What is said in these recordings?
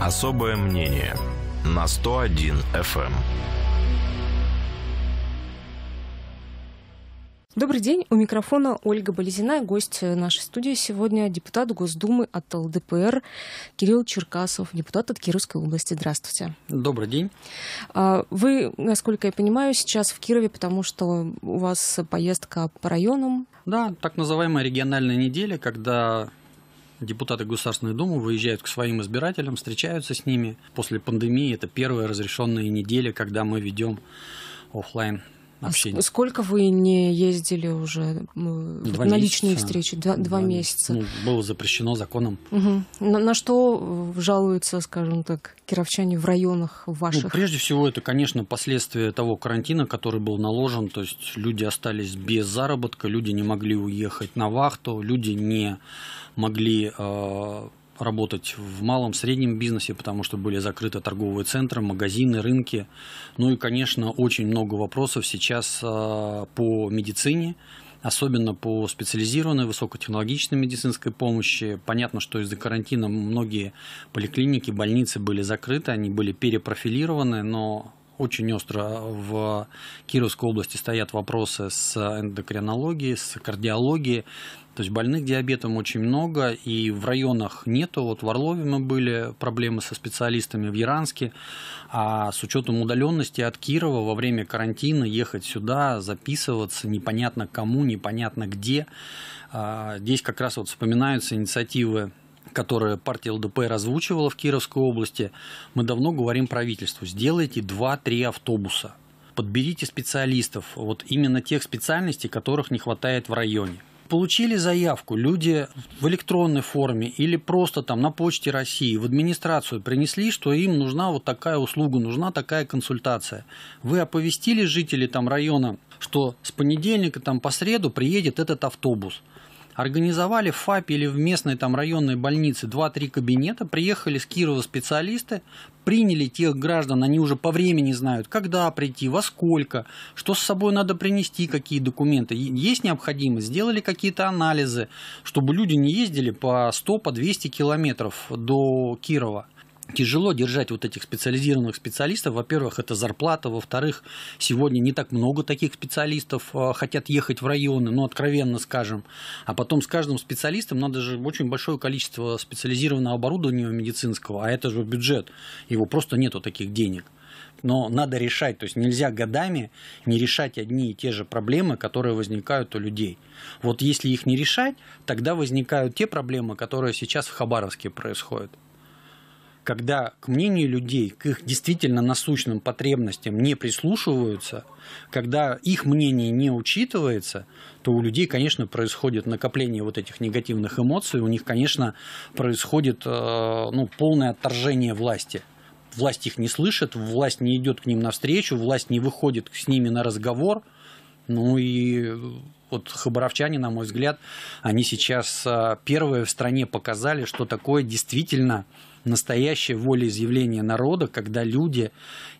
Особое мнение на 101 FM. Добрый день. У микрофона Ольга Болезина. Гость нашей студии сегодня депутат Госдумы от ЛДПР Кирилл Черкасов, депутат от Кировской области. Здравствуйте. Добрый день. А, вы, насколько я понимаю, сейчас в Кирове, потому что у вас поездка по районам. Да, так называемая региональная неделя, когда депутаты Государственной Думы выезжают к своим избирателям, встречаются с ними. После пандемии это первая разрешенная неделя, когда мы ведем офлайн а общение. сколько вы не ездили уже два на месяца. личные встречи? Два, два месяца. Ну, было запрещено законом. Угу. На, на что э, жалуются, скажем так, кировчане в районах ну, ваших? Ну, прежде всего, это, конечно, последствия того карантина, который был наложен. То есть люди остались без заработка, люди не могли уехать на вахту, люди не могли э, работать в малом, среднем бизнесе, потому что были закрыты торговые центры, магазины, рынки. Ну и, конечно, очень много вопросов сейчас э, по медицине, особенно по специализированной высокотехнологичной медицинской помощи. Понятно, что из-за карантина многие поликлиники, больницы были закрыты, они были перепрофилированы, но очень остро а, в Кировской области стоят вопросы с эндокринологией, с кардиологией. То есть больных диабетом очень много, и в районах нету. Вот в Орлове мы были, проблемы со специалистами в Яранске. А с учетом удаленности от Кирова во время карантина ехать сюда, записываться непонятно кому, непонятно где. А, здесь как раз вот вспоминаются инициативы которое партия ЛДПР озвучивала в Кировской области, мы давно говорим правительству, сделайте 2-3 автобуса, подберите специалистов, вот именно тех специальностей, которых не хватает в районе. Получили заявку, люди в электронной форме или просто там на почте России в администрацию принесли, что им нужна вот такая услуга, нужна такая консультация. Вы оповестили жителей там района, что с понедельника там по среду приедет этот автобус – Организовали в ФАПе или в местной там районной больнице 2-3 кабинета, приехали с Кирова специалисты, приняли тех граждан, они уже по времени знают, когда прийти, во сколько, что с собой надо принести, какие документы. Есть необходимость, сделали какие-то анализы, чтобы люди не ездили по 100, по 200 километров до Кирова тяжело держать вот этих специализированных специалистов. Во-первых, это зарплата. Во-вторых, сегодня не так много таких специалистов э, хотят ехать в районы, ну, откровенно скажем. А потом с каждым специалистом надо же очень большое количество специализированного оборудования медицинского, а это же бюджет. Его просто нету таких денег но надо решать. То есть нельзя годами не решать одни и те же проблемы, которые возникают у людей. Вот если их не решать, тогда возникают те проблемы, которые сейчас в Хабаровске происходят когда к мнению людей, к их действительно насущным потребностям не прислушиваются, когда их мнение не учитывается, то у людей, конечно, происходит накопление вот этих негативных эмоций, у них, конечно, происходит э, ну, полное отторжение власти власть их не слышит, власть не идет к ним навстречу, власть не выходит с ними на разговор. Ну и вот хабаровчане, на мой взгляд, они сейчас э, первые в стране показали, что такое действительно настоящее волеизъявление народа, когда люди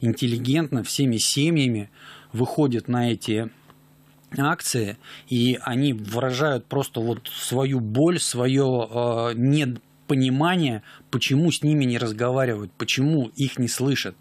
интеллигентно всеми семьями выходят на эти акции, и они выражают просто вот свою боль, свое э, недопонимание, почему с ними не разговаривают, почему их не слышат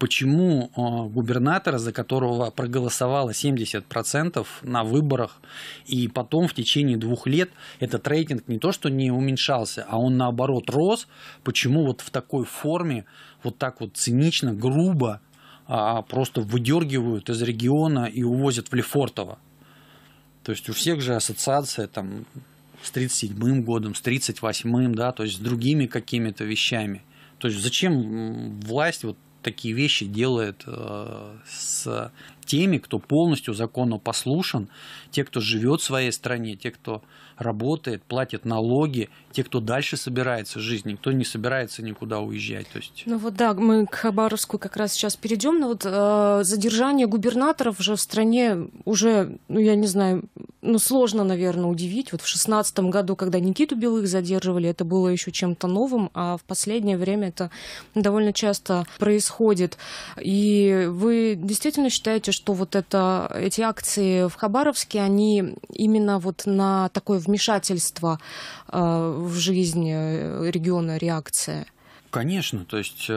почему а, губернатора, за которого проголосовало 70% на выборах, и потом в течение двух лет этот рейтинг не то что не уменьшался, а он наоборот рос, почему вот в такой форме, вот так вот цинично, грубо а, просто выдергивают из региона и увозят в Лефортово. То есть у всех же ассоциация там с 37-м годом, с 38-м, да, то есть с другими какими-то вещами. То есть зачем власть вот такие вещи делает э, с теми, кто полностью законно послушен, те, кто живет в своей стране, те, кто работает, платит налоги, те, кто дальше собирается жить, никто не собирается никуда уезжать. То есть... Ну вот да, мы к Хабаровску как раз сейчас перейдем, но вот э, задержание губернаторов уже в стране уже, ну я не знаю, ну, сложно, наверное, удивить. Вот в шестнадцатом году, когда Никиту Белых задерживали, это было еще чем-то новым, а в последнее время это довольно часто происходит. И вы действительно считаете, что вот это, эти акции в Хабаровске, они именно вот на такое вмешательство э, в жизнь э, региона реакция? Конечно, то есть э,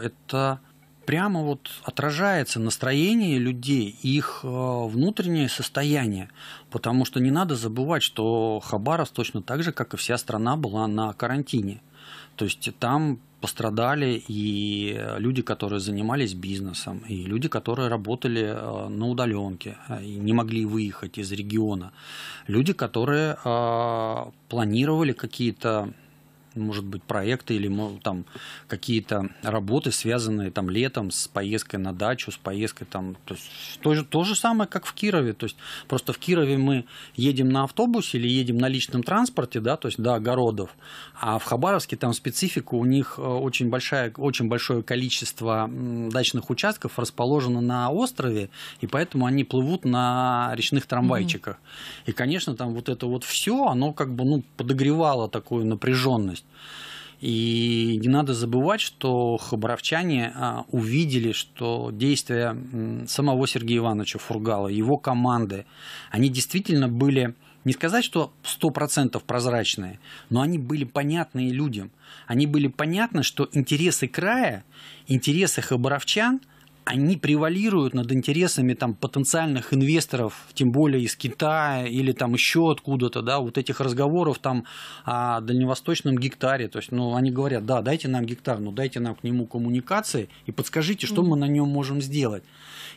это прямо вот отражается настроение людей, их э, внутреннее состояние. Потому что не надо забывать, что Хабаровск точно так же, как и вся страна, была на карантине. То есть там пострадали и люди, которые занимались бизнесом, и люди, которые работали э, на удаленке э, и не могли выехать из региона, люди, которые планировали какие-то может быть, проекты или там какие-то работы, связанные там летом с поездкой на дачу, с поездкой там, то есть то же, то же самое, как в Кирове, то есть просто в Кирове мы едем на автобусе или едем на личном транспорте, да, то есть до огородов, а в Хабаровске там специфику, у них э, очень, большая, очень большое количество дачных участков расположено на острове, и поэтому они плывут на речных трамвайчиках. Mm-hmm. И, конечно, там вот это вот все, оно как бы, ну, подогревало такую напряженность. И не надо забывать, что хабаровчане а, увидели, что действия самого Сергея Ивановича Фургала, его команды, они действительно были не сказать, что 100% прозрачные, но они были понятны людям. Они были понятны, что интересы края, интересы хабаровчан – они превалируют над интересами там, потенциальных инвесторов, тем более из Китая или там еще откуда-то, да, вот этих разговоров там о дальневосточном гектаре. То есть, ну, они говорят, да, дайте нам гектар, но ну, дайте нам к нему коммуникации и подскажите, что мы на нем можем сделать.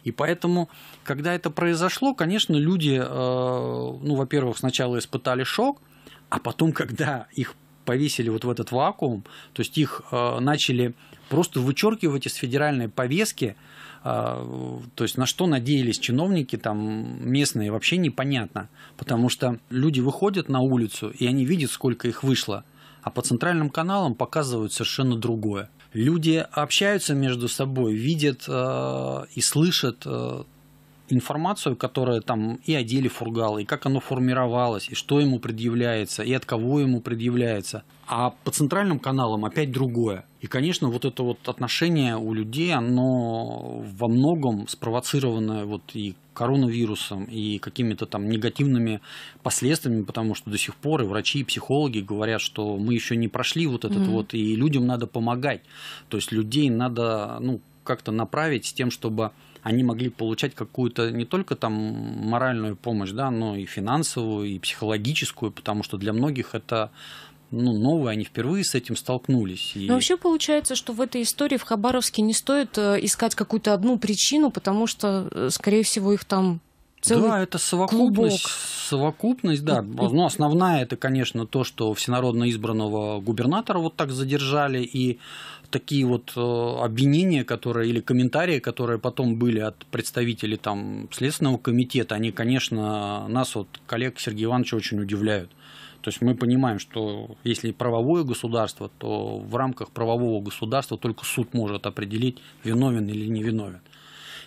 И поэтому, когда это произошло, конечно, люди, э, ну, во-первых, сначала испытали шок, а потом, когда их повесили вот в этот вакуум, то есть их э, начали просто вычеркивать из федеральной повестки, а, то есть на что надеялись чиновники там местные, вообще непонятно. Потому что люди выходят на улицу, и они видят, сколько их вышло. А по центральным каналам показывают совершенно другое. Люди общаются между собой, видят э, и слышат э, информацию, которая там и о деле Фургала, и как оно формировалось, и что ему предъявляется, и от кого ему предъявляется. А по центральным каналам опять другое. И, конечно, вот это вот отношение у людей, оно во многом спровоцировано вот и коронавирусом, и какими-то там негативными последствиями, потому что до сих пор и врачи, и психологи говорят, что мы еще не прошли вот этот mm-hmm. вот, и людям надо помогать. То есть людей надо, ну, как-то направить с тем, чтобы они могли получать какую-то не только там моральную помощь, да, но и финансовую, и психологическую, потому что для многих это ну, новые, они впервые с этим столкнулись. И... Но вообще получается, что в этой истории в Хабаровске не стоит э, искать какую-то одну причину, потому что, э, скорее всего, их там целый Да, это совокупность, клубок. совокупность, да. Но ну, основная это, конечно, то, что всенародно избранного губернатора вот так задержали, и такие вот э, обвинения, которые или комментарии, которые потом были от представителей там Следственного комитета, они, конечно, нас вот коллег Сергея Ивановича очень удивляют. То есть мы понимаем, что если правовое государство, то в рамках правового государства только суд может определить, виновен или невиновен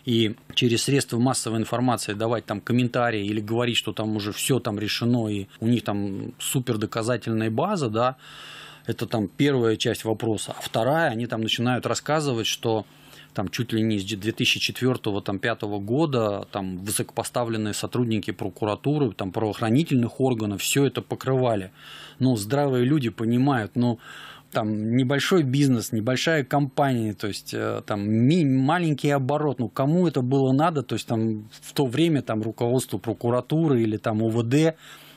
и через средства массовой информации давать там комментарии или говорить, что там уже все там решено и у них там супер доказательная база, да, это там первая часть вопроса. А вторая, они там начинают рассказывать, что там чуть ли не с 2004-2005 года там высокопоставленные сотрудники прокуратуры, там правоохранительных органов все это покрывали. но здравые люди понимают, ну, но там небольшой бизнес, небольшая компания, то есть э, там ми маленький оборот, ну кому это было надо, то есть там в то время там руководство прокуратуры или там ОВД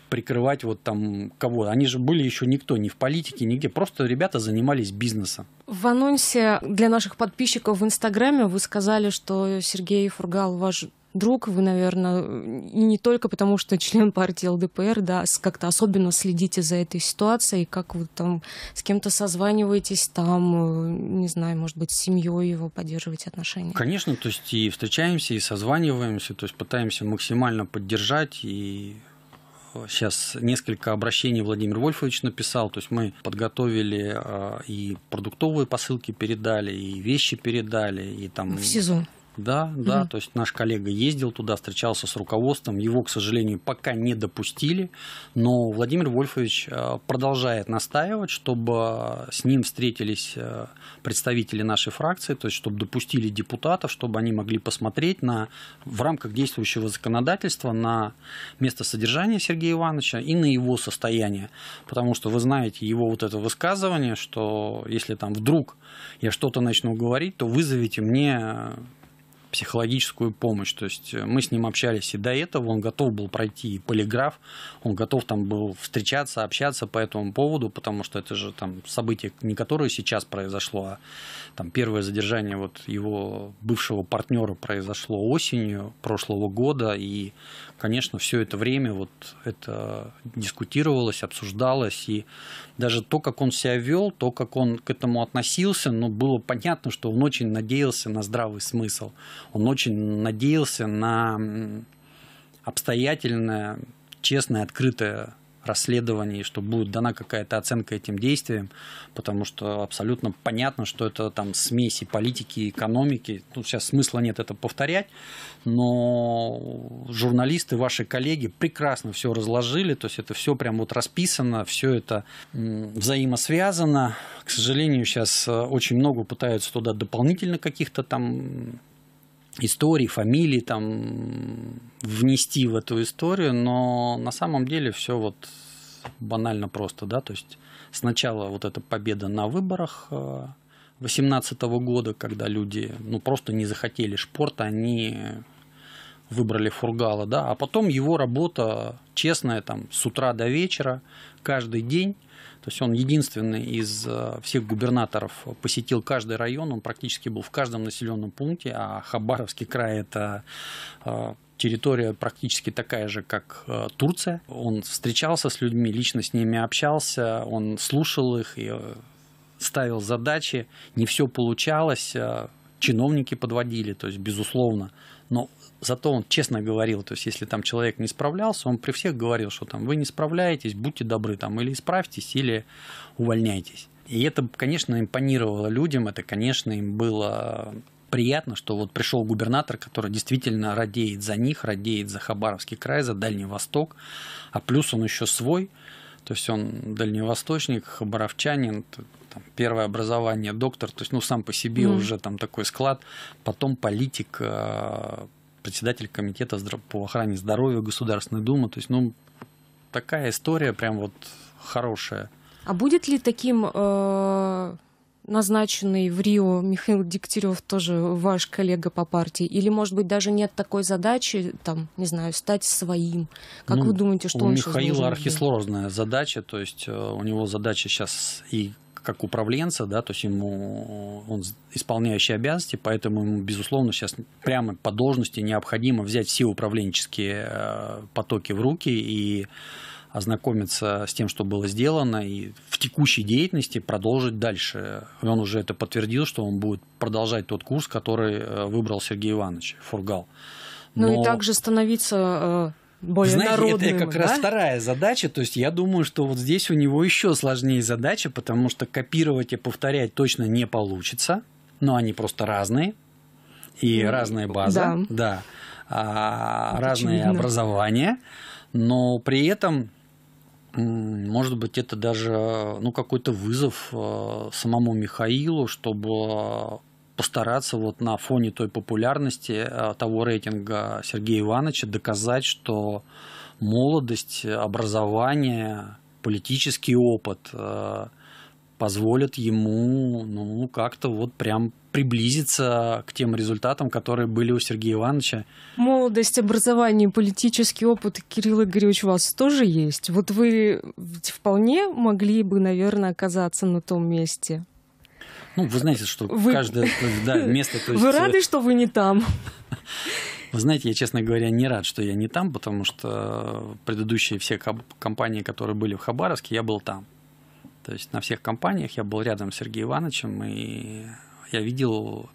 прикрывать вот там кого. Они же были еще никто, ни в политике, нигде. Просто ребята занимались бизнесом. В анонсе для наших подписчиков в Инстаграме вы сказали, что Сергей Фургал ваш друг, вы, наверное, и не только потому, что член партии ЛДПР, да, как-то особенно следите за этой ситуацией, как вы там с кем-то созваниваетесь, там, э, не знаю, может быть, с семьей его поддерживаете отношения. Конечно, то есть и встречаемся, и созваниваемся, то есть пытаемся максимально поддержать и сейчас э, несколько обращений Владимир Вольфович написал. То есть мы подготовили э, и продуктовые посылки передали, и вещи передали, и там... В сезон да, да, mm-hmm. то есть наш коллега ездил туда, встречался с руководством, его, к сожалению, пока не допустили, но Владимир Вольфович э, продолжает настаивать, чтобы э, с ним встретились э, представители нашей фракции, то есть чтобы допустили депутатов, чтобы они могли посмотреть на, в рамках действующего законодательства на место содержания Сергея Ивановича и на его состояние, потому что вы знаете его вот это высказывание, что если там вдруг я что-то начну говорить, то вызовите мне психологическую помощь. То есть э, мы с ним общались и до этого, он готов был пройти и полиграф, он готов там был встречаться, общаться по этому поводу, потому что это же там событие, не которое сейчас произошло, а там первое задержание вот его бывшего партнера произошло осенью прошлого года, и, конечно, все это время вот это дискутировалось, обсуждалось, и даже то, как он себя вел, то, как он к этому относился, ну, было понятно, что он очень надеялся на здравый смысл он очень надеялся на обстоятельное, честное, открытое расследование, что будет дана какая-то оценка этим действиям, потому что абсолютно понятно, что это там смеси политики и экономики. Тут сейчас смысла нет это повторять, но журналисты, ваши коллеги прекрасно все разложили, то есть это все прям вот расписано, все это взаимосвязано. К сожалению, сейчас э, очень много пытаются туда дополнительно каких-то там историй, фамилий там внести в эту историю, но на самом деле все вот банально просто, да, то есть сначала вот эта победа на выборах 2018 э, года, когда люди ну, просто не захотели шпорта, они выбрали Фургала, да, а потом его работа честная там с утра до вечера, каждый день. То есть он единственный из э, всех губернаторов посетил каждый район, он практически был в каждом населенном пункте, а Хабаровский край это э, территория практически такая же, как э, Турция. Он встречался с людьми, лично с ними общался, он слушал их и ставил задачи, не все получалось, чиновники подводили, то есть, безусловно. Но зато он честно говорил, то есть если там человек не справлялся, он при всех говорил, что там вы не справляетесь, будьте добры, там или исправьтесь, или увольняйтесь. И это, конечно, импонировало людям, это, конечно, им было приятно, что вот пришел губернатор, который действительно радеет за них, радеет за Хабаровский край, за Дальний Восток, а плюс он еще свой, то есть он дальневосточник, хабаровчанин, там, первое образование, доктор, то есть ну сам по себе mm. уже там такой склад, потом политик, а, председатель комитета по охране здоровья Государственной Думы. То есть, ну, такая история прям вот хорошая. А будет ли таким э, назначенный в Рио Михаил Дегтярев тоже ваш коллега по партии? Или, может быть, даже нет такой задачи, там, не знаю, стать своим? Как ну, вы думаете, что у он Михаила архислорозная задача, то есть э, у него задача сейчас и как управленца, да, то есть ему он исполняющий обязанности, поэтому ему, безусловно, сейчас прямо по должности необходимо взять все управленческие э, потоки в руки и ознакомиться с тем, что было сделано, и в текущей деятельности продолжить дальше. он уже это подтвердил, что он будет продолжать тот курс, который э, выбрал Сергей Иванович Фургал. Но... Ну и также становиться э, более Знаете, народным. Это как да? раз вторая задача. То есть я думаю, что вот здесь у него еще сложнее задача, потому что копировать и повторять точно не получится. Но они просто разные. И ну, разная база, да. да. А, вот очевидно. образования. Но при этом может быть, это даже ну, какой-то вызов э, самому Михаилу, чтобы постараться вот на фоне той популярности, э, того рейтинга Сергея Ивановича доказать, что молодость, образование, политический опыт э, позволят ему ну, как-то вот прям приблизиться к тем результатам, которые были у Сергея Ивановича. Молодость, образование, политический опыт, Кирилла Игоревич, у вас тоже есть? Вот вы вполне могли бы, наверное, оказаться на том месте. Ну, вы знаете, что вы... каждое да, место... То есть... Вы рады, что вы не там? Вы знаете, я, честно говоря, не рад, что я не там, потому что предыдущие все компании, которые были в Хабаровске, я был там. То есть на всех компаниях я был рядом с Сергеем Ивановичем, и я видел,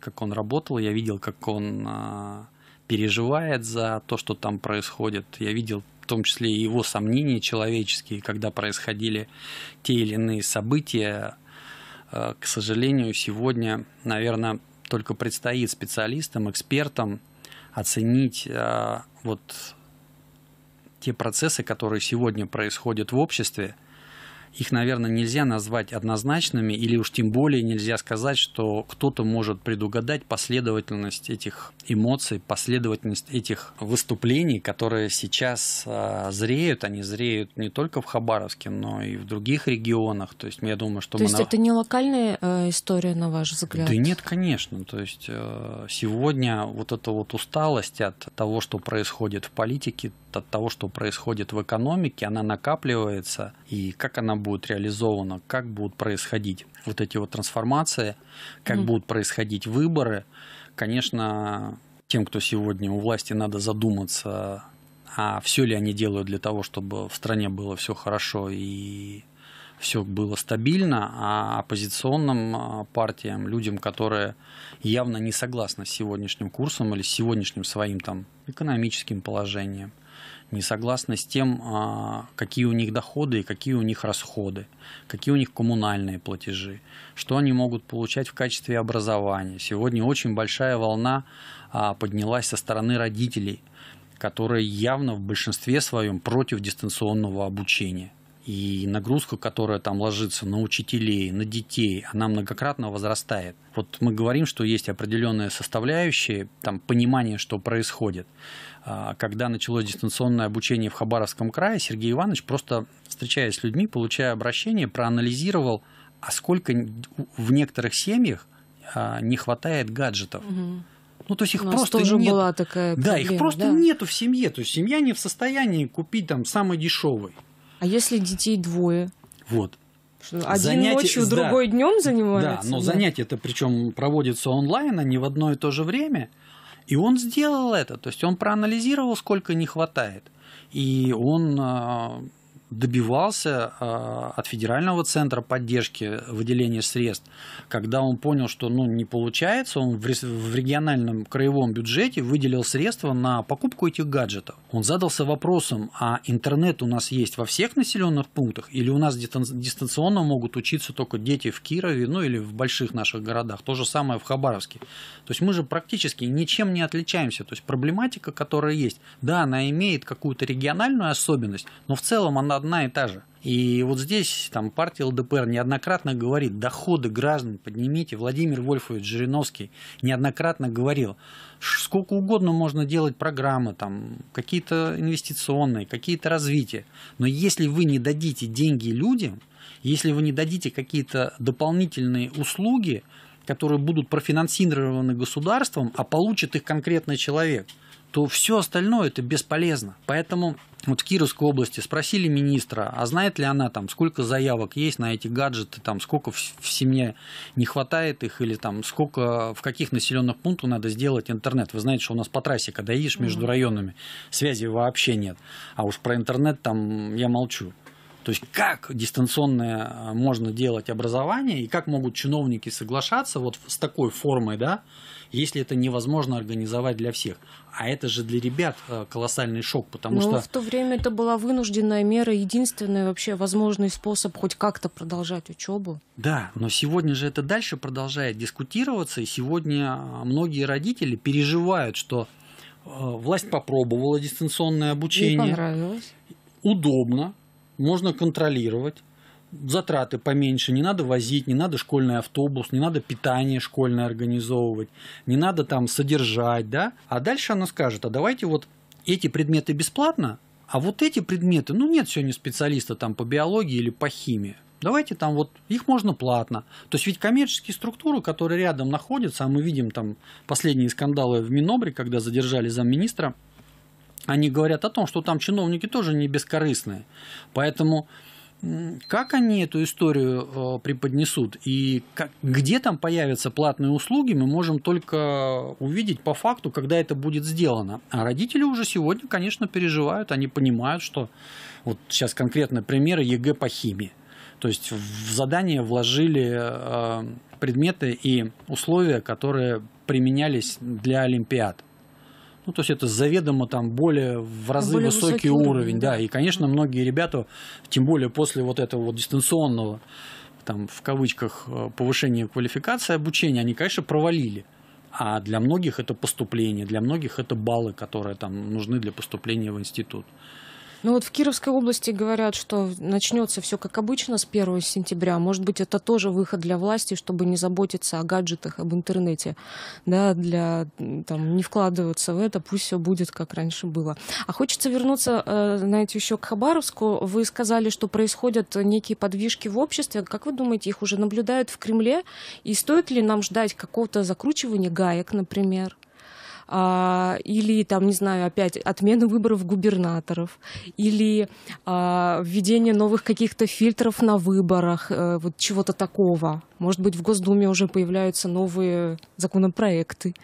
как он работал, я видел, как он а, переживает за то, что там происходит. Я видел в том числе и его сомнения человеческие, когда происходили те или иные события, Э, к сожалению, сегодня, наверное, только предстоит специалистам, экспертам оценить э, вот те процессы, которые сегодня происходят в обществе – их, наверное, нельзя назвать однозначными, или уж тем более нельзя сказать, что кто-то может предугадать последовательность этих эмоций, последовательность этих выступлений, которые сейчас э, зреют. Они зреют не только в Хабаровске, но и в других регионах. То есть, ну, я думаю, что... То мы есть на... это не локальная э, история, на ваш взгляд? Да нет, конечно. То есть э, сегодня вот эта вот усталость от того, что происходит в политике, от того, что происходит в экономике, она накапливается. И как она будет реализовано, как будут происходить вот эти вот трансформации, как mm. будут происходить выборы. Конечно, тем, кто сегодня у власти, надо задуматься, а все ли они делают для того, чтобы в стране было все хорошо и все было стабильно, а оппозиционным а, партиям, людям, которые явно не согласны с сегодняшним курсом или с сегодняшним своим там экономическим положением – не согласны с тем, а, какие у них доходы и какие у них расходы, какие у них коммунальные платежи, что они могут получать в качестве образования. Сегодня очень большая волна а, поднялась со стороны родителей, которые явно в большинстве своем против дистанционного обучения. И нагрузка, которая там ложится на учителей, на детей, она многократно возрастает. Вот мы говорим, что есть определенные составляющие, там понимание, что происходит. А, когда началось дистанционное обучение в Хабаровском крае, Сергей Иванович, просто встречаясь с людьми, получая обращение, проанализировал, а сколько в некоторых семьях а, не хватает гаджетов. Ну, то есть их У нас просто тоже нет. была такая проблема, да, их просто да? нету в семье. То есть семья не в состоянии купить там самый дешевый. А если детей двое? Вот. один занятие, ночью, да, другой днем занимается? Да, но да? занятие это причем проводится онлайн, а не в одно и то же время. И он сделал это, то есть он проанализировал, сколько не хватает. И он а, добивался а, от федерального центра поддержки выделения средств, когда он понял, что ну, не получается, он в региональном краевом бюджете выделил средства на покупку этих гаджетов. Он задался вопросом, а интернет у нас есть во всех населенных пунктах или у нас дистанционно могут учиться только дети в Кирове, ну или в больших наших городах, то же самое в Хабаровске. То есть мы же практически ничем не отличаемся. То есть проблематика, которая есть, да, она имеет какую-то региональную особенность, но в целом она одна и та же. И вот здесь там партия ЛДПР неоднократно говорит, доходы граждан поднимите. Владимир Вольфович Жириновский неоднократно говорил, сколько угодно можно делать программы, там, какие-то инвестиционные, какие-то развития. Но если вы не дадите деньги людям, если вы не дадите какие-то дополнительные услуги, которые будут профинансированы государством, а получит их конкретный человек – то все остальное это бесполезно. Поэтому вот в Кировской области спросили министра, а знает ли она там, сколько заявок есть на эти гаджеты, там, сколько в, семье не хватает их, или там, сколько, в каких населенных пунктах надо сделать интернет. Вы знаете, что у нас по трассе, когда едешь между районами, связи вообще нет. А уж про интернет там я молчу. То есть как дистанционное э, можно делать образование и как могут чиновники соглашаться вот с такой формой, да, если это невозможно организовать для всех. А это же для ребят э, колоссальный шок, потому Но ну, что... в то время это была вынужденная мера, единственный вообще возможный способ хоть как-то продолжать учебу. Да, но сегодня же это дальше продолжает дискутироваться, и сегодня многие родители переживают, что э, власть попробовала дистанционное обучение. Ей понравилось. Удобно, можно контролировать затраты поменьше, не надо возить, не надо школьный автобус, не надо питание школьное организовывать, не надо там содержать, да. А дальше она скажет, а давайте вот эти предметы бесплатно, а вот эти предметы, ну нет сегодня специалиста там по биологии или по химии. Давайте там вот их можно платно. То есть ведь коммерческие структуры, которые рядом находятся, а мы видим там последние скандалы в Минобре, когда задержали замминистра, они говорят о том, что там чиновники тоже не бескорыстные. Поэтому как они эту историю э, преподнесут и где там появятся платные услуги, мы можем только увидеть по факту, когда это будет сделано. А родители уже сегодня, конечно, переживают, они понимают, что вот сейчас конкретно примеры ЕГЭ по химии. То есть в задание вложили э, предметы и условия, которые применялись для Олимпиад. Ну, то есть это заведомо там более в разы более высокий, высокий уровень, да. да. И, конечно, многие ребята, тем более после вот этого вот дистанционного, там, в кавычках, э, повышения квалификации обучения, они, конечно, провалили. А для многих это поступление, для многих это баллы, которые там нужны для поступления в институт. Ну вот в Кировской области говорят, что начнется все как обычно с 1 сентября. Может быть, это тоже выход для власти, чтобы не заботиться о гаджетах, об интернете, да, для там, не вкладываться в это, пусть все будет как раньше было. А хочется вернуться, э, знаете, еще к Хабаровску. Вы сказали, что происходят некие подвижки в обществе. Как вы думаете, их уже наблюдают в Кремле? И стоит ли нам ждать какого-то закручивания гаек, например? А, или там, не знаю, опять отмену выборов губернаторов, или а, введение новых каких-то фильтров на выборах, э, вот чего-то такого. Может быть, в Госдуме уже появляются новые законопроекты.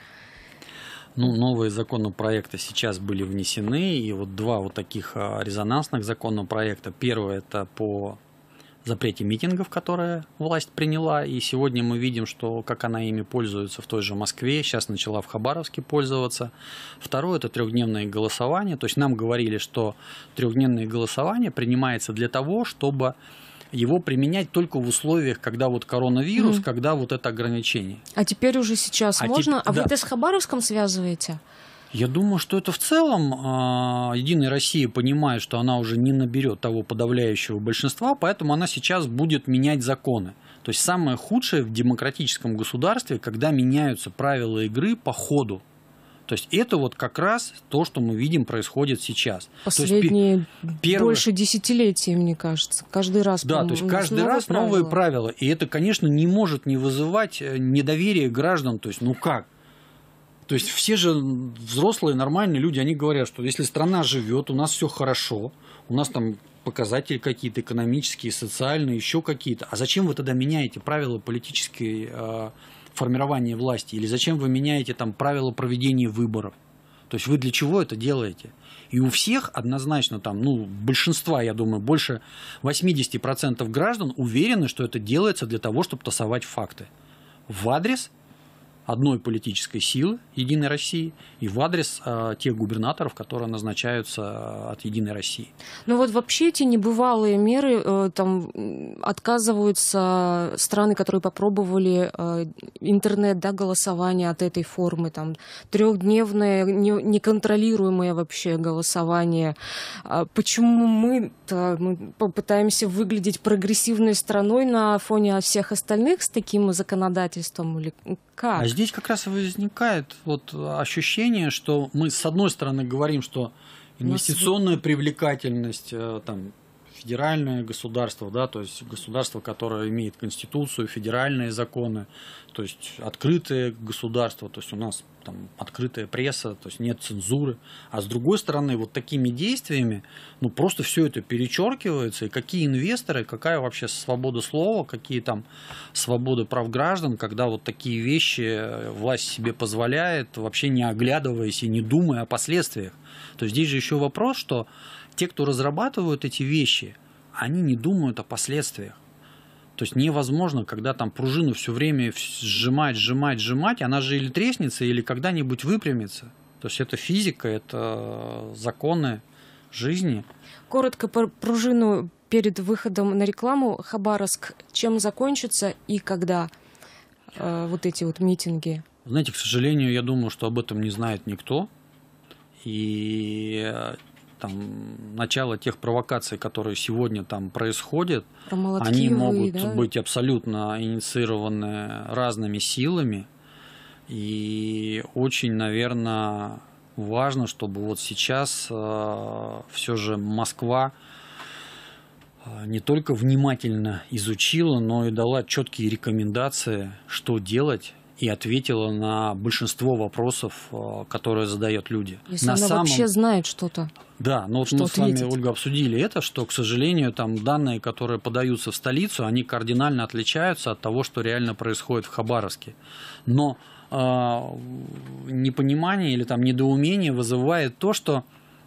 Ну, новые законопроекты сейчас были внесены, и вот два вот таких а, резонансных законопроекта. Первый это по запрете митингов, которые власть приняла. И сегодня мы видим, что как она ими пользуется в той же Москве, сейчас начала в Хабаровске пользоваться. Второе – это трехдневные голосования. То есть нам говорили, что трехдневные голосования принимается для того, чтобы его применять только в условиях, когда вот коронавирус, mm. когда вот это ограничение. А теперь уже сейчас а можно? Теп... А да. вы это с Хабаровском связываете? Я думаю, что это в целом э, Единая Россия понимает, что она уже не наберет того подавляющего большинства, поэтому она сейчас будет менять законы. То есть самое худшее в демократическом государстве, когда меняются правила игры по ходу. То есть это вот как раз то, что мы видим происходит сейчас. Последние есть, первых... больше десятилетия, мне кажется. Каждый раз. Да, то есть каждый раз правила. новые правила. И это, конечно, не может не вызывать э, недоверие граждан. То есть ну как? То есть все же взрослые, нормальные люди, они говорят, что если страна живет, у нас все хорошо, у нас там показатели какие-то экономические, социальные, еще какие-то. А зачем вы тогда меняете правила политической э, формирования власти? Или зачем вы меняете там правила проведения выборов? То есть вы для чего это делаете? И у всех однозначно там, ну, большинства, я думаю, больше 80% граждан уверены, что это делается для того, чтобы тасовать факты в адрес одной политической силы Единой России и в адрес э, тех губернаторов, которые назначаются а, от Единой России. Ну вот вообще эти небывалые меры э, там отказываются страны, которые попробовали э, интернет, да, голосование от этой формы, там трехдневное не, неконтролируемое вообще голосование. А почему мы, мы попытаемся выглядеть прогрессивной страной на фоне всех остальных с таким законодательством или как? А здесь как раз возникает вот ощущение, что мы с одной стороны говорим, что инвестиционная привлекательность э, там федеральное государство, да, то есть государство, которое имеет конституцию, федеральные законы, то есть открытое государство, то есть у нас там открытая пресса, то есть нет цензуры. А с другой стороны, вот такими действиями, ну просто все это перечеркивается, и какие инвесторы, какая вообще свобода слова, какие там свободы прав граждан, когда вот такие вещи э, власть себе позволяет, вообще не оглядываясь и не думая о последствиях. То есть здесь же еще вопрос, что те, кто разрабатывают эти вещи, они не думают о последствиях. То есть невозможно, когда там пружину все время сжимать, сжимать, сжимать, она же или треснется, или когда-нибудь выпрямится. То есть это физика, это законы жизни. Коротко про пружину перед выходом на рекламу Хабаровск. Чем закончится и когда э, вот эти вот митинги? Знаете, к сожалению, я думаю, что об этом не знает никто. И там, начало тех провокаций, которые сегодня там происходят, они могут вы, да? быть абсолютно инициированы разными силами. И очень, наверное, важно, чтобы вот сейчас э, все же Москва э, не только внимательно изучила, но и дала четкие рекомендации, что делать, и ответила на большинство вопросов, э, которые задают люди. Если на она самом... вообще знает что-то. Да, но ну вот что мы ответить? с вами, Ольга, обсудили это, что, к сожалению, там данные, которые подаются в столицу, они кардинально отличаются от того, что реально происходит в Хабаровске. Но э, непонимание или там недоумение вызывает то, что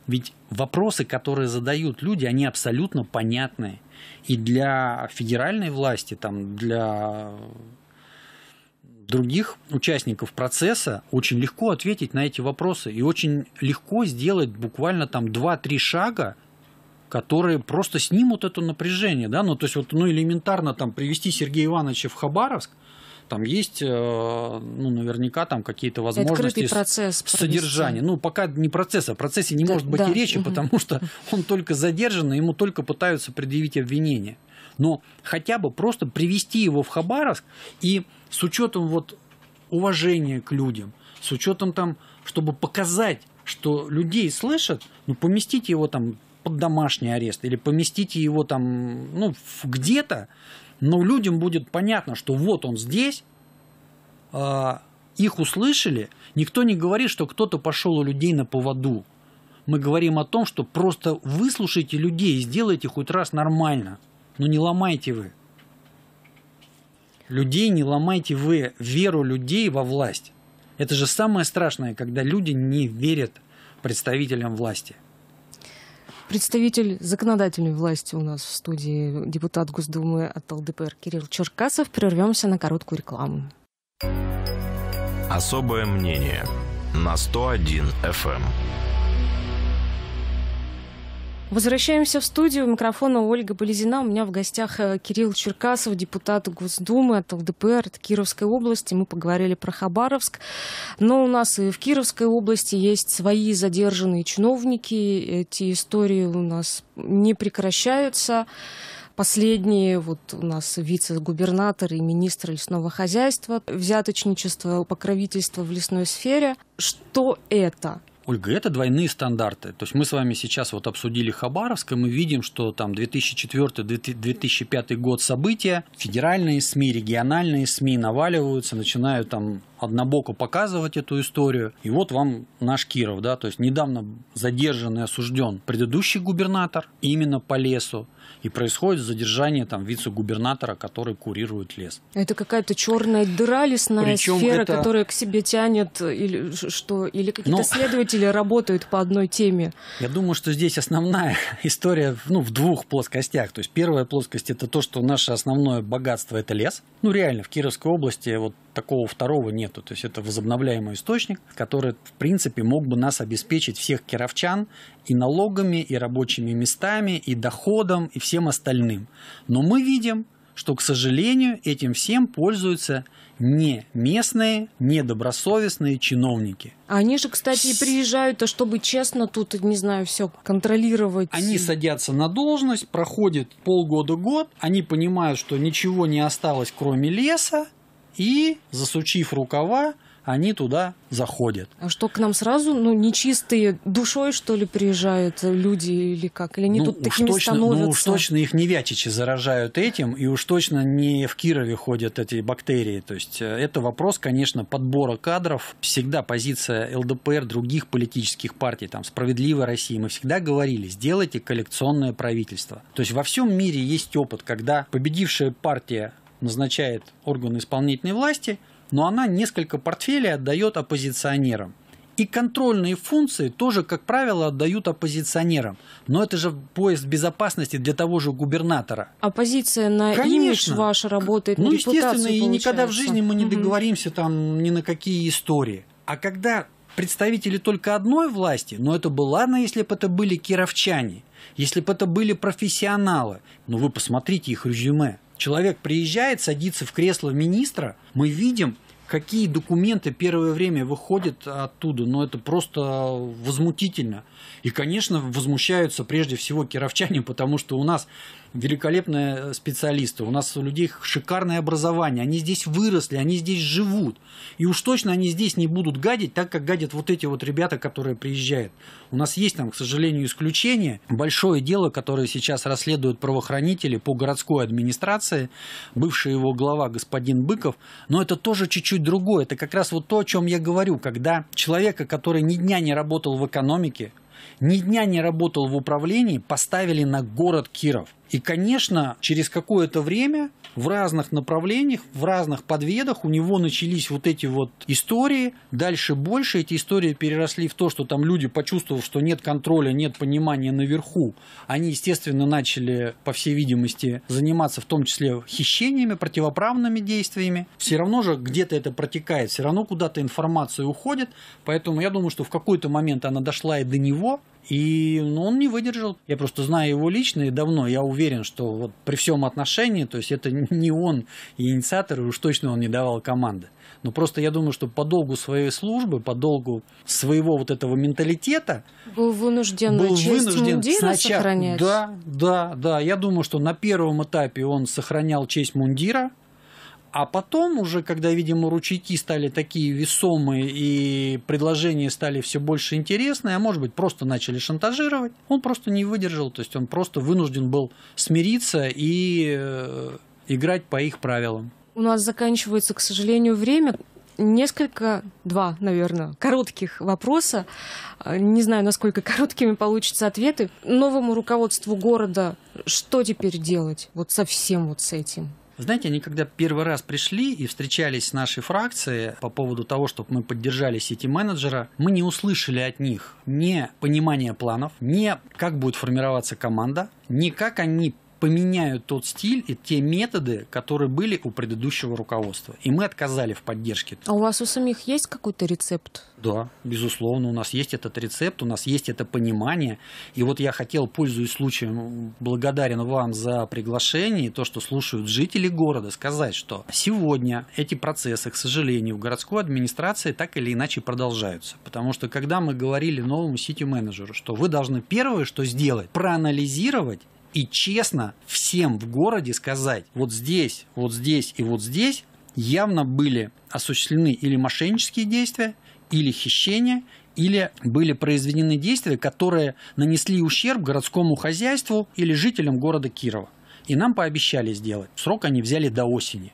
ведь вопросы, которые задают люди, они абсолютно понятные. И для федеральной власти, там, для других участников процесса, очень легко ответить на эти вопросы и очень легко сделать буквально там 2-3 шага, которые просто снимут это напряжение, да, ну то есть вот ну элементарно там привести Сергея Ивановича в Хабаровск, там есть, э, ну, наверняка там какие-то возможности процесс содержания. Провести. Ну, пока не процесс, о процессе не да, может быть да. и речи, угу. потому что он только задержан, и ему только пытаются предъявить обвинение но хотя бы просто привести его в Хабаровск и с учетом вот уважения к людям, с учетом там, чтобы показать, что людей слышат, ну, поместите его там под домашний арест или поместите его там, ну, где-то, но людям будет понятно, что вот он здесь, э, их услышали, никто не говорит, что кто-то пошел у людей на поводу. Мы говорим о том, что просто выслушайте людей и сделайте хоть раз нормально – но ну, не ломайте вы. Людей не ломайте вы, веру людей во власть. Это же самое страшное, когда люди не верят представителям власти. Представитель законодательной власти у нас в студии, депутат Госдумы от ЛДПР Кирилл Черкасов. Прервемся на короткую рекламу. Особое мнение на 101 FM. Возвращаемся в студию. микрофона Ольга Полезина. У меня в гостях э, Кирилл Черкасов, депутат Госдумы от ЛДПР, от Кировской области. Мы поговорили про Хабаровск. Но у нас и в Кировской области есть свои задержанные чиновники. Эти истории у нас не прекращаются. Последние, вот у нас вице-губернатор и министр лесного хозяйства, взяточничество, покровительство в лесной сфере. Что это? Ольга, это двойные стандарты. То есть мы с вами сейчас вот обсудили Хабаровск, и мы видим, что там 2004-2005 год события, федеральные СМИ, региональные СМИ наваливаются, начинают там однобоко показывать эту историю. И вот вам наш Киров, да, то есть недавно задержан и осужден предыдущий губернатор именно по лесу. И происходит задержание там вице-губернатора, который курирует лес. Это какая-то черная дыра лесная Причем сфера, это... которая к себе тянет, или что, или какие-то Но... следователи работают по одной теме. Я думаю, что здесь основная история ну, в двух плоскостях. То есть первая плоскость это то, что наше основное богатство это лес. Ну реально, в Кировской области вот такого второго нету. То есть это возобновляемый источник, который, в принципе, мог бы нас обеспечить всех кировчан и налогами, и рабочими местами, и доходом, и всем остальным. Но мы видим, что, к сожалению, этим всем пользуются не местные, недобросовестные чиновники. Они же, кстати, и приезжают, а чтобы честно тут, не знаю, все контролировать. Они садятся на должность, проходит полгода-год, они понимают, что ничего не осталось, кроме леса, и, засучив рукава, они туда заходят. А что к нам сразу, ну, нечистые душой, что ли, приезжают люди или как? Или они ну, тут такими точно, становятся? Ну, уж точно их не вятичи заражают этим, и уж точно не в Кирове ходят эти бактерии. То есть э, это вопрос, конечно, подбора кадров. Всегда позиция ЛДПР, других политических партий, там, «Справедливой России», мы всегда говорили, сделайте коллекционное правительство. То есть во всем мире есть опыт, когда победившая партия назначает органы исполнительной власти, но она несколько портфелей отдает оппозиционерам. И контрольные функции тоже, как правило, отдают оппозиционерам. Но это же поезд безопасности для того же губернатора. Оппозиция а на Конечно. имидж ваш работает Ну, на естественно, и никогда в жизни мы не договоримся угу. там ни на какие истории. А когда представители только одной власти, но это бы ладно, если бы это были кировчане, если бы это были профессионалы. Но ну, вы посмотрите их резюме. Человек приезжает, садится в кресло министра, мы видим, какие документы первое время выходят оттуда, но ну, это просто возмутительно. И, конечно, возмущаются прежде всего кировчане, потому что у нас великолепные э, специалисты, у нас у людей шикарное образование, они здесь выросли, они здесь живут. И уж точно они здесь не будут гадить, так как гадят вот эти вот ребята, которые приезжают. У нас есть там, к сожалению, исключение. Большое дело, которое сейчас расследуют правоохранители по городской администрации, бывший его глава господин Быков, но это тоже чуть-чуть другое. Это как раз вот то, о чем я говорю, когда человека, который ни дня не работал в экономике, ни дня не работал в управлении, поставили на город Киров – и, конечно, через какое-то время в разных направлениях, в разных подведах у него начались вот эти вот истории. Дальше больше эти истории переросли в то, что там люди, почувствовав, что нет контроля, нет понимания наверху, они, естественно, начали, по всей видимости, заниматься в том числе хищениями, противоправными действиями. Все равно же где-то это протекает, все равно куда-то информация уходит. Поэтому я думаю, что в какой-то момент она дошла и до него, и ну, он не выдержал. Я просто знаю его лично и давно. Я уверен, что вот при всем отношении, то есть это не он инициатор, и уж точно он не давал команды. Но просто я думаю, что по долгу своей службы, по долгу своего вот этого менталитета был вынужден, был вынужден сначала, сохранять. Да, да, да. Я думаю, что на первом этапе он сохранял честь мундира, а потом уже, когда, видимо, ручейки стали такие весомые и предложения стали все больше интересные, а может быть, просто начали шантажировать, он просто не выдержал, то есть он просто вынужден был смириться и э, играть по их правилам. У нас заканчивается, к сожалению, время несколько, два, наверное, коротких вопроса. Э, не знаю, насколько короткими получатся ответы. Новому руководству города что теперь делать вот совсем вот с этим? Знаете, они когда первый раз пришли и встречались с нашей фракцией по поводу того, чтобы мы поддержали сети-менеджера, мы не услышали от них ни понимания планов, ни как будет формироваться команда, ни как они поменяют тот стиль и те методы, которые были у предыдущего руководства. И мы отказали в поддержке. А у вас у самих есть какой-то рецепт? Да, безусловно, у нас есть этот рецепт, у нас есть это понимание. И вот я хотел, пользуясь случаем, благодарен вам за приглашение и то, что слушают жители города, сказать, что сегодня эти процессы, к сожалению, в городской администрации так или иначе продолжаются. Потому что когда мы говорили новому сити-менеджеру, что вы должны первое, что сделать, проанализировать и честно всем в городе сказать, вот здесь, вот здесь и вот здесь явно были осуществлены или мошеннические действия, или хищения, или были произведены действия, которые нанесли ущерб городскому хозяйству или жителям города Кирова. И нам пообещали сделать. Срок они взяли до осени.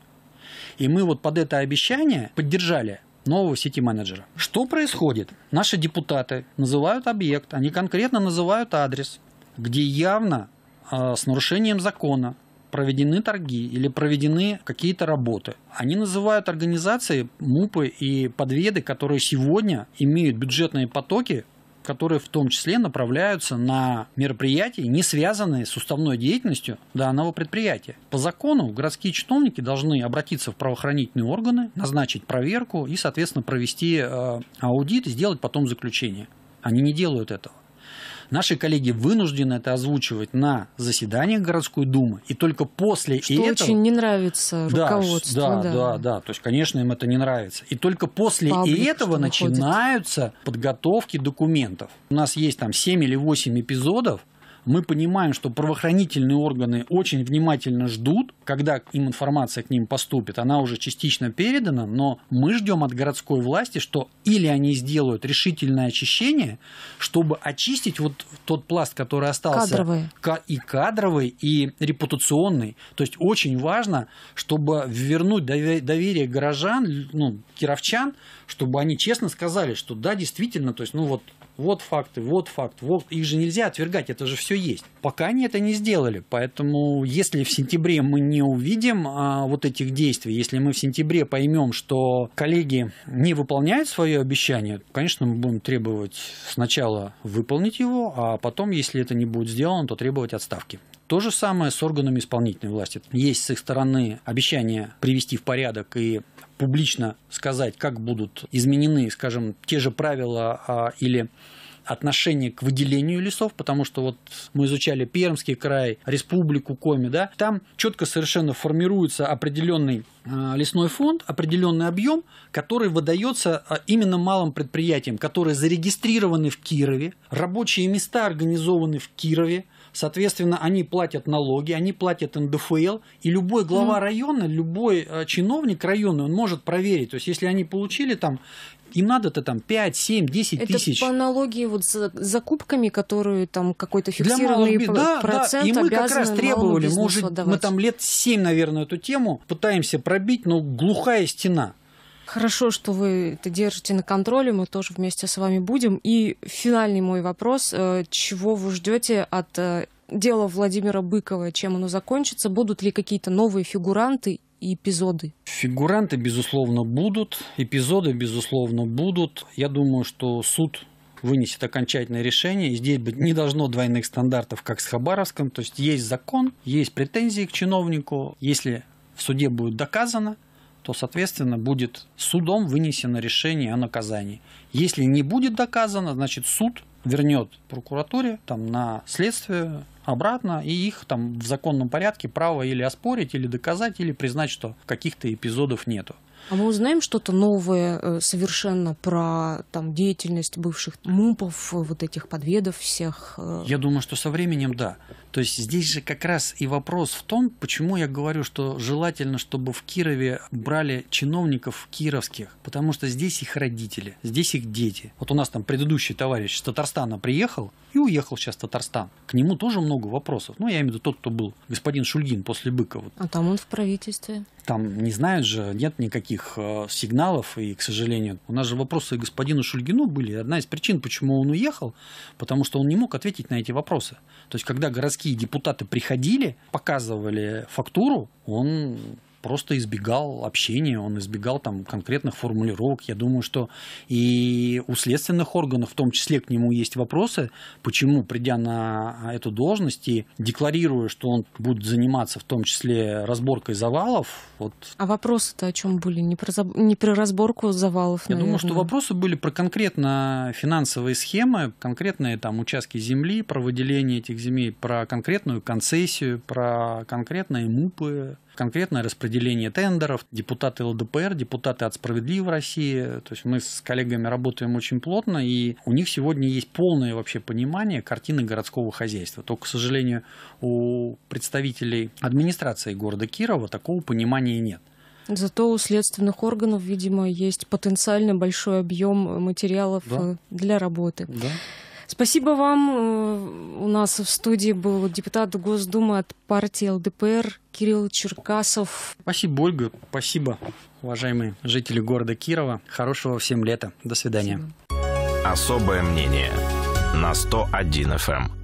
И мы вот под это обещание поддержали нового сети-менеджера. Что происходит? Наши депутаты называют объект, они конкретно называют адрес, где явно а, с нарушением закона проведены торги или проведены какие-то работы. Они называют организации, МУПы и подведы, которые сегодня имеют бюджетные потоки, которые в том числе направляются на мероприятия, не связанные с уставной деятельностью данного предприятия. По закону городские чиновники должны обратиться в правоохранительные органы, назначить проверку и, соответственно, провести э, аудит и сделать потом заключение. Они не делают этого. Наши коллеги вынуждены это озвучивать на заседаниях городской думы, и только после Что и этого... очень не нравится руководству. Да, да, да, да, То есть, конечно, им это не нравится. И только после Паблик, и этого начинаются подготовки документов. У нас есть там 7 или 8 эпизодов, мы понимаем, что правоохранительные органы очень внимательно ждут, когда им информация к ним поступит. Она уже частично передана, но мы ждем от городской власти, что или они сделают решительное очищение, чтобы очистить вот тот пласт, который остался. Кадровый. И кадровый, и репутационный. То есть очень важно, чтобы вернуть доверие горожан, ну, кировчан, чтобы они честно сказали, что да, действительно, то есть, ну вот вот факты, вот факт, вот их же нельзя отвергать, это же все есть. Пока они это не сделали, поэтому если в сентябре мы не увидим а, вот этих действий, если мы в сентябре поймем, что коллеги не выполняют свое обещание, конечно, мы будем требовать сначала выполнить его, а потом, если это не будет сделано, то требовать отставки. То же самое с органами исполнительной власти. Есть с их стороны обещание привести в порядок и публично сказать, как будут изменены, скажем, те же правила а, или отношение к выделению лесов, потому что вот мы изучали Пермский край, Республику Коми, да, там четко совершенно формируется определенный а, лесной фонд, определенный объем, который выдается а, именно малым предприятиям, которые зарегистрированы в Кирове, рабочие места организованы в Кирове, Соответственно, они платят налоги, они платят НДФЛ, и любой глава mm. района, любой э, чиновник района, он может проверить. То есть, если они получили там им надо-то там 5, 7, 10 Это тысяч. Это по аналогии вот с закупками, которые там какой-то фиксированный Для малого... да, процент да. И мы как раз требовали, мы уже, мы там лет 7, наверное, эту тему пытаемся пробить, но глухая стена. Хорошо, что вы это держите на контроле, мы тоже вместе с вами будем. И финальный мой вопрос, э, чего вы ждете от э, дела Владимира Быкова, чем оно закончится, будут ли какие-то новые фигуранты и эпизоды? Фигуранты, безусловно, будут, эпизоды, безусловно, будут. Я думаю, что суд вынесет окончательное решение. И здесь быть не должно двойных стандартов, как с Хабаровском. То есть есть закон, есть претензии к чиновнику. Если в суде будет доказано, то, соответственно, будет судом вынесено решение о наказании. Если не будет доказано, значит, суд вернет прокуратуре там, на следствие обратно, и их там в законном порядке право или оспорить, или доказать, или признать, что каких-то эпизодов нету. А мы узнаем что-то новое э, совершенно про там, деятельность бывших МУПов, э, вот этих подведов всех? Э? Я думаю, что со временем да. То есть здесь же как раз и вопрос в том, почему я говорю, что желательно, чтобы в Кирове брали чиновников кировских, потому что здесь их родители, здесь их дети. Вот у нас там предыдущий товарищ с Татарстана приехал и уехал сейчас в Татарстан. К нему тоже много вопросов. Ну, я имею в виду тот, кто был господин Шульгин после Быкова. А там он в правительстве. Там не знают же, нет никаких э, сигналов, и, к сожалению, у нас же вопросы господину Шульгину были. Одна из причин, почему он уехал, потому что он не мог ответить на эти вопросы. То есть, когда городские городские депутаты приходили, показывали фактуру, он просто избегал общения, он избегал там конкретных формулировок. Я думаю, что и у следственных органов в том числе к нему есть вопросы, почему, придя на эту должность и декларируя, что он будет заниматься в том числе разборкой завалов. Вот. А вопросы-то о чем были? Не про, заб... не про разборку завалов, Я наверное. думаю, что вопросы были про конкретно финансовые схемы, конкретные там участки земли, про выделение этих земель, про конкретную концессию, про конкретные мупы конкретное распределение тендеров, депутаты ЛДПР, депутаты от «Справедливой России». То есть мы с коллегами работаем очень плотно, и у них сегодня есть полное вообще понимание картины городского хозяйства. Только, к сожалению, у представителей администрации города Кирова такого понимания нет. Зато у следственных органов, видимо, есть потенциально большой объем материалов да. Э, для работы. Да. Спасибо вам. Э, у нас в студии был депутат Госдумы от партии ЛДПР Кирилл Черкасов. Спасибо, Ольга. Спасибо, уважаемые жители города Кирова. Хорошего всем лета. До свидания. Спасибо. Особое мнение на 101 FM.